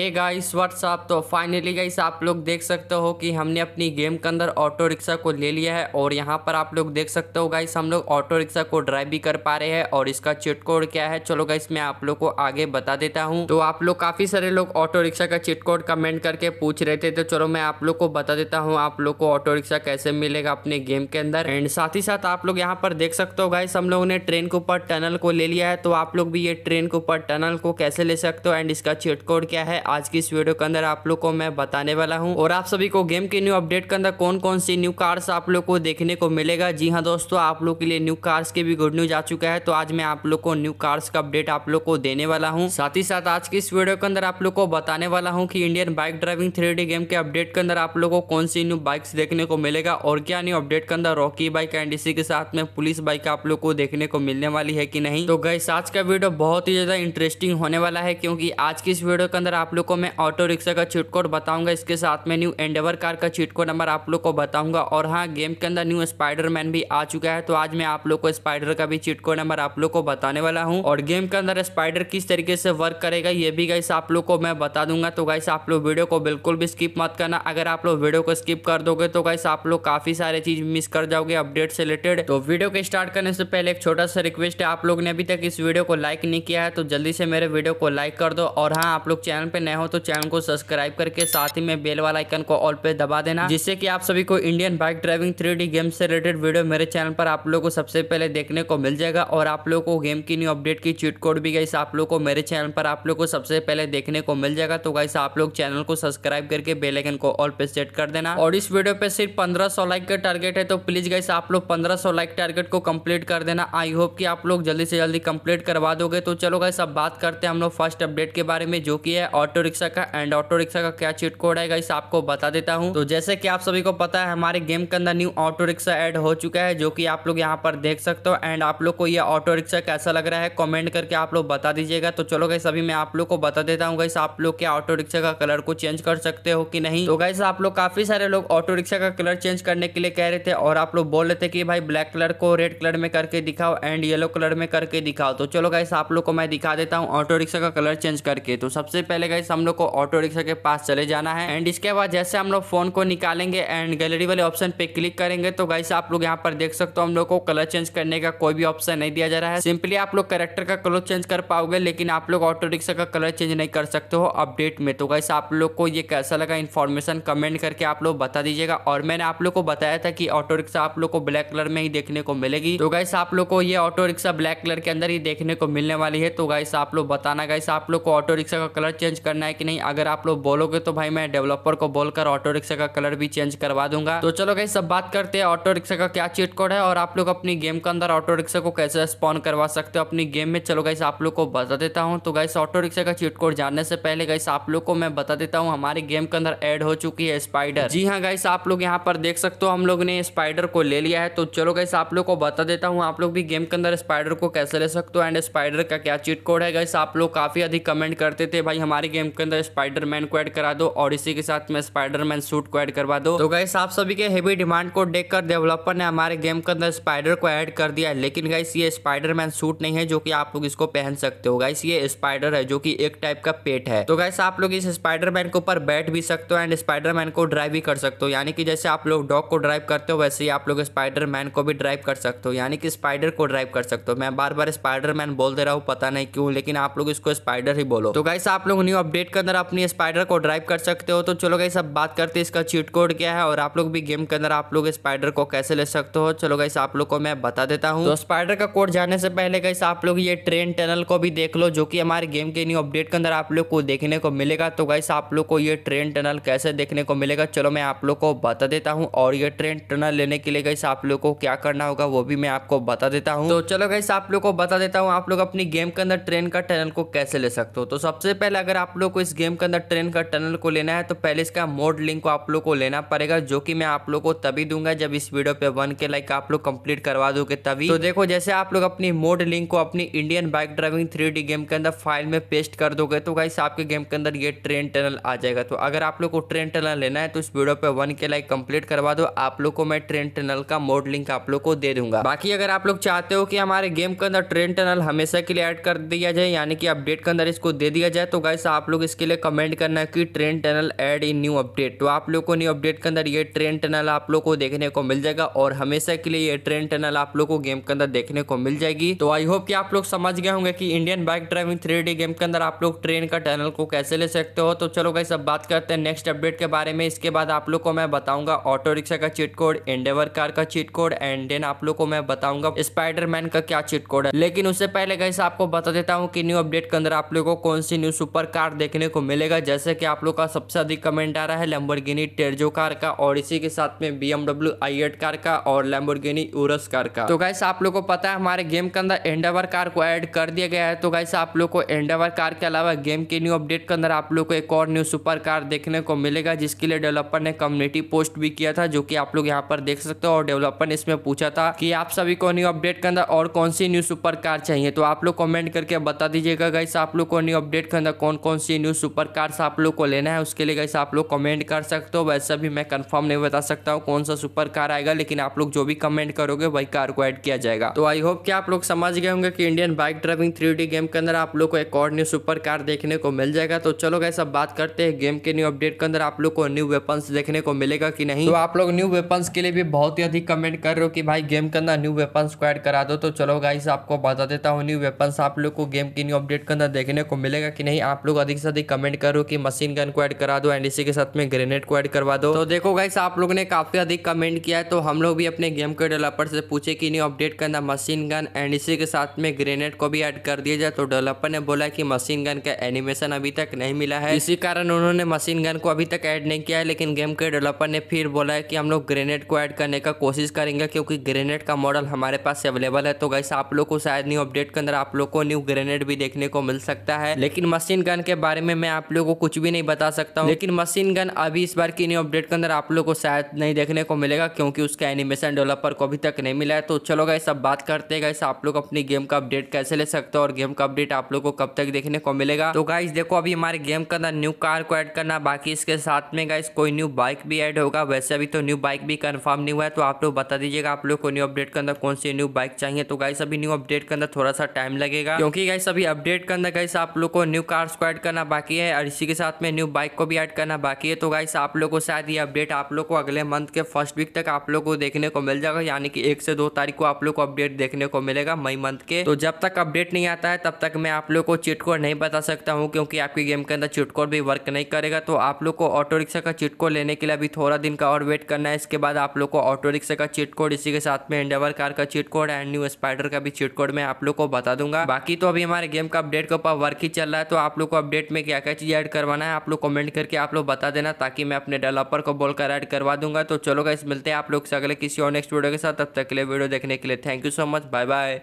ए guys what's up तो finally guys आप लोग देख सकते हो कि हमने अपनी गेम के अंदर ऑटो रिक्शा को ले लिया है और यहाँ पर आप लोग देख सकते हो गाइस हम लोग ऑटो रिक्शा को ड्राइव भी कर पा रहे हैं और इसका चिट कोड क्या है चलो गाइस मैं आप लोग को आगे बता देता हूँ तो आप लोग काफ़ी सारे लोग ऑटो रिक्शा का चिट कोड कमेंट करके पूछ रहे थे तो चलो मैं आप लोग को बता देता हूँ आप लोग को ऑटो रिक्शा कैसे मिलेगा अपने गेम के अंदर एंड साथ ही साथ आप लोग यहाँ पर देख सकते हो गाइस हम लोगों ने ट्रेन के ऊपर टनल को ले लिया है तो आप लोग भी ये ट्रेन के ऊपर टनल को कैसे ले सकते हो एंड इसका चिट कोड क्या है आज की इस वीडियो के अंदर आप लोग को मैं बताने वाला हूँ और आप सभी को गेम के न्यू अपडेट के अंदर कौन कौन सी न्यू कार्स आप लोग को देखने को मिलेगा जी हाँ दोस्तों आप लोग के लिए न्यू कार्स के भी गुड न्यूज आ चुका है तो आज मैं आप लोग को न्यू कार्स का अपडेट आप लोग को देने वाला हूँ साथ ही साथ आज की इस वीडियो के अंदर आप लोग को बताने वाला हूँ की Indian bike driving three game के अपडेट के अंदर आप लोग को कौन सी न्यू बाइक्स देखने को मिलेगा और क्या न्यू अपडेट के अंदर रॉकी बाइक एंड इसी के साथ में पुलिस बाइक आप लोग को देखने को मिलने वाली है की नहीं तो गई आज का वीडियो बहुत ही ज्यादा इंटरेस्टिंग होने वाला है क्योंकि आज की इस वीडियो के अंदर आप लोग लोग को मैं ऑटो रिक्शा का चीट कोड बताऊंगा इसके साथ में न्यू एंडेवर कार का चीट कोड नंबर आप लोग को बताऊंगा और हाँ गेम के अंदर न्यू स्पाइडरमैन भी आ चुका है तो आज मैं आप लोग को स्पाइडर का भी चीट कोड नंबर आप लोग को बताने वाला हूँ और गेम के अंदर स्पाइडर किस तरीके से वर्क करेगा ये भी गाइस आप लोग को मैं बता दूंगा तो गाइस आप लोग वीडियो को बिल्कुल भी स्किप मत करना अगर आप लोग वीडियो को स्किप कर दोगे तो गाइस आप लोग काफी सारे चीज मिस कर जाओगे अपडेट से रिलेटेड तो वीडियो को स्टार्ट करने से पहले एक छोटा सा रिक्वेस्ट है आप लोग ने अभी तक इस वीडियो को लाइक नहीं किया है तो जल्दी से मेरे वीडियो को लाइक कर दो और हाँ आप लोग चैनल पे पे नए हो तो चैनल को सब्सक्राइब करके साथ ही में बेल वाला आइकन को ऑल पे दबा देना जिससे कि आप सभी को Indian bike driving three game से रिलेटेड वीडियो मेरे चैनल पर आप लोग को सबसे पहले देखने को मिल जाएगा और आप लोग को गेम की न्यू अपडेट की चीट कोड भी गई आप लोग को मेरे चैनल पर आप लोग को सबसे पहले देखने को मिल जाएगा तो गाइस आप लोग चैनल को सब्सक्राइब करके बेलाइकन को ऑल पे सेट कर देना और इस वीडियो पे सिर्फ पंद्रह लाइक का टारगेट है तो प्लीज गाइस आप लोग पंद्रह लाइक टारगेट को कम्प्लीट कर देना आई होप की आप लोग जल्दी से जल्दी कम्प्लीट करवा दोगे तो चलो गाइस अब बात करते हैं हम लोग फर्स्ट अपडेट के बारे में जो की है और ऑटो रिक्शा का एंड ऑटो रिक्शा का क्या चीट कोड है इस आपको बता देता हूँ तो जैसे कि आप सभी को पता है हमारे गेम के अंदर न्यू ऑटो रिक्शा एड हो चुका है जो की आप लोग यहाँ पर देख सकते हो एंड आप लोग को यह ऑटो रिक्शा कैसा लग रहा है कॉमेंट करके आप लोग बता दीजिएगा तो चलो गई अभी मैं आप लोग को बता देता हूँ गई आप लोग क्या ऑटो रिक्शा का कलर को चेंज कर सकते हो कि नहीं तो गाइस आप लोग काफी सारे लोग ऑटो रिक्शा का कलर चेंज करने के लिए कह रहे थे और आप लोग बोल रहे थे कि भाई ब्लैक कलर को रेड कलर में करके दिखाओ एंड येलो कलर में करके दिखाओ तो चलो गाइस आप लोग को मैं दिखा देता हूँ ऑटो रिक्शा का कलर चेंज करके तो सबसे पहले गाइस गाइस हम लोग को ऑटो रिक्शा के पास चले जाना है एंड इसके बाद जैसे हम लोग फोन को निकालेंगे एंड गैलरी वाले ऑप्शन पे क्लिक करेंगे तो गाइस आप लोग यहाँ पर देख सकते हो हम लोग को कलर चेंज करने का कोई भी ऑप्शन नहीं दिया जा रहा है सिंपली आप लोग करेक्टर का कलर चेंज कर पाओगे लेकिन आप लोग ऑटो रिक्शा का कलर चेंज नहीं कर सकते हो अपडेट में तो गाइस आप लोग को ये कैसा लगा इन्फॉर्मेशन कमेंट करके आप लोग बता दीजिएगा और मैंने आप लोग को बताया था कि ऑटो रिक्शा आप लोग को ब्लैक कलर में ही देखने को मिलेगी तो गाइस आप लोग को ये ऑटो रिक्शा ब्लैक कलर के अंदर ही देखने को मिलने वाली है तो गाइस आप लोग बताना गाइस आप लोग को ऑटो रिक्शा का कलर चेंज कर करना है कि नहीं अगर आप लोग बोलोगे तो भाई मैं डेवलपर को बोलकर ऑटो रिक्शा का कलर भी चेंज करवा दूंगा तो चलो गई सब बात करते हैं ऑटो रिक्शा का क्या चीट कोड है और आप लोग अपनी गेम के अंदर ऑटो रिक्शा को कैसे स्पॉन करवा सकते हो अपनी गेम में चलो गाइस आप लोग को बता देता हूँ तो गाइस ऑटो रिक्शा का चीट कोड जानने से पहले गाइस आप लोग को मैं बता देता हूँ हमारे गेम के अंदर एड हो चुकी है स्पाइडर जी हाँ गाइस आप लोग यहाँ पर देख सकते हो हम लोग ने स्पाइडर को ले लिया है तो चलो गाइस आप लोग को बता देता हूँ आप लोग भी गेम के अंदर स्पाइडर को कैसे ले सकते हो एंड स्पाइडर का क्या चीट कोड है गाइस आप लोग काफी अधिक कमेंट करते थे भाई हमारे गेम के अंदर स्पाइडर मैन को एड करा दो और इसी के साथ में स्पाइडर मैन सूट को एड करवा दो तो गाइस आप सभी के हेवी डिमांड को देख कर डेवलपर ने हमारे गेम के अंदर स्पाइडर को एड कर दिया है लेकिन गाइस ये स्पाइडर मैन सूट नहीं है जो की आप लोग इसको पहन सकते हो गाइस ये स्पाइडर है जो की एक टाइप का पेट है तो गाइस आप लोग इस स्पाइडर मैन के ऊपर बैठ भी सकते हो एंड स्पाइडर मैन को ड्राइव भी कर सकते हो यानी कि जैसे आप लोग डॉग को ड्राइव करते हो वैसे ही आप लोग स्पाइडर मैन को भी ड्राइव कर सकते हो यानी कि स्पाइडर को ड्राइव कर सकते हो मैं बार बार स्पाइडर मैन बोल दे रहा हूँ पता नहीं क्यों लेकिन आप लोग इसको स्पाइडर ही बोलो तो गाइस आप लोग न्यू अपडेट के अंदर अपनी स्पाइडर को ड्राइव कर सकते हो तो चलो गाइस अब बात करते हैं इसका चीट कोड क्या है और आप लोग भी गेम के अंदर आप लोग स्पाइडर को कैसे ले सकते हो चलो गाइस आप लोग को मैं बता देता हूँ तो स्पाइडर का कोड जाने से पहले गाइस आप लोग ये ट्रेन टनल को भी देख लो जो की हमारे गेम के न्यू अपडेट के अंदर आप लोग को देखने को मिलेगा तो गाइस आप लोग को ये ट्रेन टनल कैसे देखने को मिलेगा चलो मैं आप लोग को बता देता हूँ और ये ट्रेन टनल लेने के लिए गाइस आप लोग को क्या करना होगा वो भी मैं आपको बता देता हूँ तो चलो गाइस आप लोग को बता देता हूँ आप लोग अपनी गेम के अंदर ट्रेन का टनल को कैसे ले सकते हो तो सबसे पहले अगर आप लोग को इस गेम के अंदर ट्रेन का टनल को लेना है तो पहले इसका मोड लिंक को आप लोग को लेना पड़ेगा जो कि मैं आप लोग को तभी दूंगा जब इस वीडियो पे वन के लाइक आप लोग कंप्लीट करवा दोगे तभी तो देखो जैसे आप लोग अपनी मोड लिंक को अपनी Indian bike driving three game के अंदर फाइल में पेस्ट कर दोगे तो गाइस आपके गेम के अंदर ये ट्रेन टनल आ जाएगा तो अगर आप लोग को ट्रेन टनल लेना है तो इस वीडियो पे वन के लाइक कंप्लीट करवा दो आप लोग को मैं ट्रेन टनल का मोड लिंक आप लोग को दे दूंगा बाकी अगर आप लोग चाहते हो कि हमारे गेम के अंदर ट्रेन टनल हमेशा के लिए ऐड कर दिया जाए यानी कि अपडेट के अंदर इसको दे दिया जाए तो गाइस आप लोग इसके लिए कमेंट करना है कि train tunnel add in new update तो आप लोग को न्यू अपडेट के अंदर ये ट्रेन टनल आप लोग को देखने को मिल जाएगा और हमेशा के लिए ये ट्रेन टनल आप लोग को गेम के अंदर देखने को मिल जाएगी तो आई होप कि आप लोग समझ गए होंगे कि Indian bike driving three game के अंदर आप लोग ट्रेन का टनल को कैसे ले सकते हो तो चलो भाई सब बात करते हैं नेक्स्ट अपडेट के बारे में इसके बाद आप लोग को मैं बताऊंगा ऑटो रिक्शा का चिट कोड एंडेवर कार का चिट कोड एंड देन आप लोग को मैं बताऊंगा स्पाइडरमैन का क्या चिट कोड है लेकिन उससे पहले गाइस आपको बता देता हूँ कि न्यू अपडेट के अंदर आप लोग को कौन सी न्यू सुपर कार कार देखने को मिलेगा जैसे कि आप लोग का सबसे अधिक कमेंट आ रहा है लैम्बोर्गिनी टेरजो कार का और इसी के साथ में बी एमडब्ल्यू कार का और लैम्बोर्गिनी उरस कार का तो गाइस आप लोग को पता है हमारे गेम के अंदर एंडावर कार को एड कर दिया गया है तो गाइस आप लोग को एंडावर कार के अलावा गेम के न्यू अपडेट के अंदर आप लोग को एक और न्यू सुपर कार देखने को मिलेगा जिसके लिए डेवलपर ने कम्युनिटी पोस्ट भी किया था जो कि आप लोग यहाँ पर देख सकते हो और डेवलपर ने इसमें पूछा था कि आप सभी को न्यू अपडेट के अंदर और कौन सी न्यू सुपर कार चाहिए तो आप लोग कमेंट करके बता दीजिएगा गाइस आप लोग को न्यू अपडेट के अंदर कौन कौन सी न्यू सुपर कार्स आप लोग को लेना है उसके लिए कैसे आप लोग कमेंट कर सकते हो वैसे भी मैं कंफर्म नहीं बता सकता हूँ कौन सा सुपर कार आएगा लेकिन आप लोग जो भी कमेंट करोगे वही कार को ऐड किया जाएगा तो आई होप कि आप लोग समझ गए होंगे कि Indian bike driving three game के अंदर आप लोग को एक और न्यू सुपर कार देखने को मिल जाएगा तो चलो गैस बात करते हैं गेम के न्यू अपडेट के अंदर आप लोग को न्यू वेपन्स देखने को मिलेगा कि नहीं तो आप लोग न्यू वेपन्स के लिए भी बहुत ही अधिक कमेंट कर रहे हो कि भाई गेम के अंदर न्यू वेपन्स को ऐड करा दो तो चलो गाइस आपको बता देता हूँ न्यू वेपन्स आप लोग को गेम के न्यू अपडेट के अंदर देखने को मिलेगा कि नहीं आप लोग अधिक से अधिक कमेंट करो कि मशीन गन को ऐड करा दो एंड इसी के साथ में ग्रेनेड को ऐड करवा दो तो देखो गाइस आप लोग ने काफ़ी अधिक कमेंट किया है तो हम लोग भी अपने गेम के डेवलपर से पूछे कि नहीं अपडेट करना मशीन गन एंड इसी के साथ में ग्रेनेड को भी ऐड कर दिया जाए तो डेवलपर ने बोला की मशीन गन का एनिमेशन अभी तक नहीं मिला है इसी कारण उन्होंने मशीन गन को अभी तक एड नहीं किया है लेकिन गेम के डेवलपर ने फिर बोला है की हम लोग ग्रेनेड को एड करने का कोशिश करेंगे क्योंकि ग्रेनेड का मॉडल हमारे पास अवेलेबल है तो गाइस आप लोग को शायद न्यू अपडेट के अंदर आप लोग को न्यू ग्रेनेड भी देखने को मिल सकता है लेकिन मशीन गन के बारे में मैं आप लोगों को कुछ भी नहीं बता सकता हूँ लेकिन मशीन गन अभी इस बार की न्यू अपडेट के अंदर आप लोगों को शायद नहीं देखने को मिलेगा क्योंकि उसका एनिमेशन डेवलपर को अभी तक नहीं मिला है तो चलो गाइस अब बात करते हैं गाइस आप लोग अपनी गेम का अपडेट कैसे ले सकते हो और गेम का अपडेट आप लोग को कब तक देखने को मिलेगा तो गाइस देखो अभी हमारे गेम के अंदर न्यू कार को एड करना बाकी इसके साथ में गाइस कोई न्यू बाइक भी एड होगा वैसे अभी तो न्यू बाइक भी कन्फर्म नहीं हुआ है तो आप लोग बता दीजिएगा आप लोग को न्यू अपडेट के अंदर कौन सी न्यू बाइक चाहिए तो गाइस अभी न्यू अपडेट के अंदर थोड़ा सा टाइम लगेगा क्योंकि गाइस अभी अपडेट के अंदर गाइस आप लोग को न्यू कार्स को एड करना बाकी है और इसी के साथ में न्यू बाइक को भी ऐड करना बाकी है तो गाइस आप लोगों को शायद ये अपडेट आप लोग को अगले मंथ के फर्स्ट वीक तक आप लोग को देखने को मिल जाएगा यानी कि एक से दो तारीख को आप लोग को अपडेट देखने को मिलेगा मई मंथ के तो जब तक अपडेट नहीं आता है तब तक मैं आप लोग को चिटकोड नहीं बता सकता हूँ क्योंकि आपकी गेम के अंदर चिटकोड भी वर्क नहीं करेगा तो आप लोग को ऑटो रिक्शा का चिटकोड लेने के लिए अभी थोड़ा दिन का और वेट करना है इसके बाद आप लोग को ऑटो रिक्शा का चिटकोड इसी के साथ में इंडेवर कार का चिटकोड एंड न्यू स्पाइडर का भी चिटकोड मैं आप लोग को बता दूंगा बाकी तो अभी हमारे गेम का अपडेट के ऊपर वर्क ही चल रहा है तो आप लोग को अपडेट अपडेट में क्या क्या चीज़ ऐड करवाना है आप लोग कमेंट करके आप लोग बता देना ताकि मैं अपने डेवलपर को बोलकर ऐड करवा दूंगा तो चलो गाइस मिलते हैं आप लोग से अगले किसी और नेक्स्ट वीडियो के साथ तब तक के लिए वीडियो देखने के लिए thank you so much bye bye